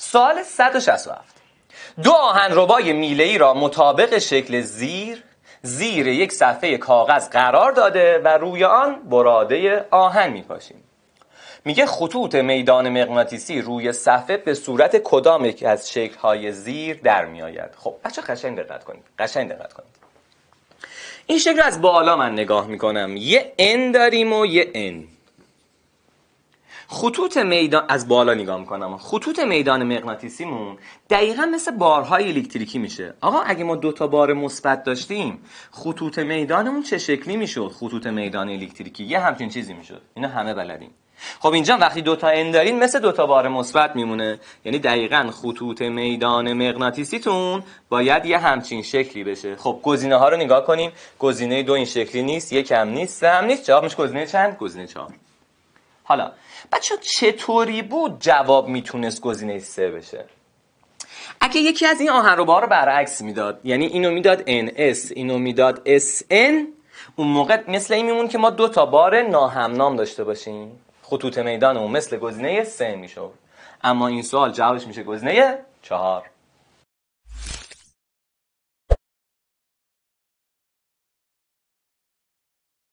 سال 167 دو آهن ربای میله ای را مطابق شکل زیر زیر یک صفحه کاغذ قرار داده و روی آن براده آهن میپاشیم میگه خطوط میدان مغناطیسی روی صفحه به صورت کدام یک از شکل‌های زیر در میآید خب بچه قشنگ دقت کنید قشنگ دقت کنید این شکل از بالا من نگاه میکنم یه N داریم و یه N خطوط میدان از بالا نگاه میکنم خطوط میدان مغناطیسیمون دقیقا مثل بارهای الکتریکی میشه آقا اگه ما دوتا بار مثبت داشتیم خطوط میدانمون چه شکلی میشد خطوط میدان الکتریکی یه همچین چیزی میشد اینا همه بلدیم خب اینجا وقتی دوتا ان دارین مثل دوتا بار مثبت میمونه یعنی دقیقا خطوط میدان مغناطیسیتون باید یه همچین شکلی بشه خب گزینه ها رو نگاه کنیم گزینه دو این شکلی نیست یکم نیست هم نیست جوابش گزینه چند گزینه چهار حالا بچه چطوری بود جواب میتونست گزینه سه بشه اگه یکی از این آهنربا رو برعکس میداد یعنی اینو میداد NS اینو میداد SN اون موقع مثل این میمون که ما دو تا بار ناهمنام داشته باشیم خطوط میدانمون مثل گزینه سه میشود. اما این سوال جوابش میشه گزینه چهار